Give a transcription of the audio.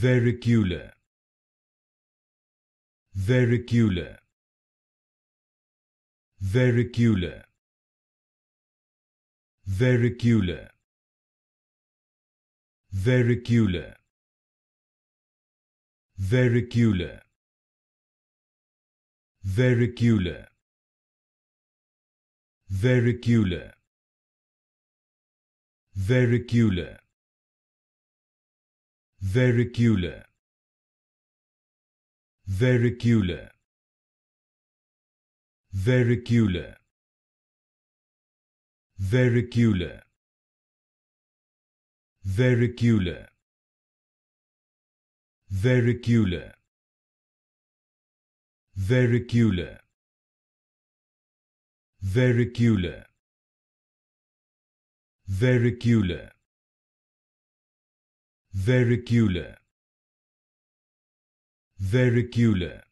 Varicular. Varicular. Varicular. Varicular. Varicular. Varicular. Varicular. Varicular. Varicular. Vericula. Vericula. Vericula. Vericula. Vericula. Vericula. Vericula. Vericula. Vericula. Vericula. Vericula.